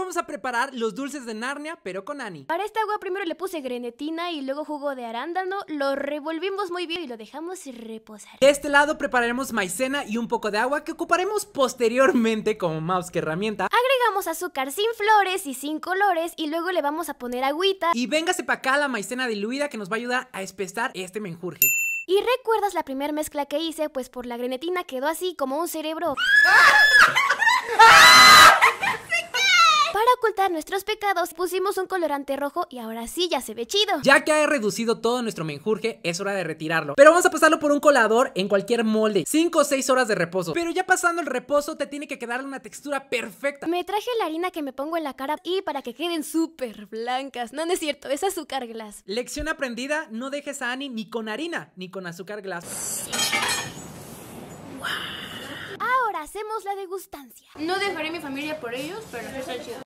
vamos a preparar los dulces de Narnia, pero con Annie. Para esta agua primero le puse grenetina y luego jugo de arándano, lo revolvimos muy bien y lo dejamos reposar. De este lado prepararemos maicena y un poco de agua que ocuparemos posteriormente como mouse que herramienta. Agregamos azúcar sin flores y sin colores y luego le vamos a poner agüita. Y véngase para acá la maicena diluida que nos va a ayudar a espesar este menjurje. Y recuerdas la primera mezcla que hice, pues por la grenetina quedó así como un cerebro. ocultar nuestros pecados, pusimos un colorante rojo y ahora sí ya se ve chido. Ya que he reducido todo nuestro menjurje, es hora de retirarlo. Pero vamos a pasarlo por un colador en cualquier molde. 5 o 6 horas de reposo. Pero ya pasando el reposo, te tiene que quedar una textura perfecta. Me traje la harina que me pongo en la cara y para que queden súper blancas. No, no es cierto, es azúcar glass. Lección aprendida, no dejes a Annie ni con harina ni con azúcar glass. Ahora hacemos la degustancia. No dejaré mi familia por ellos, pero es chido.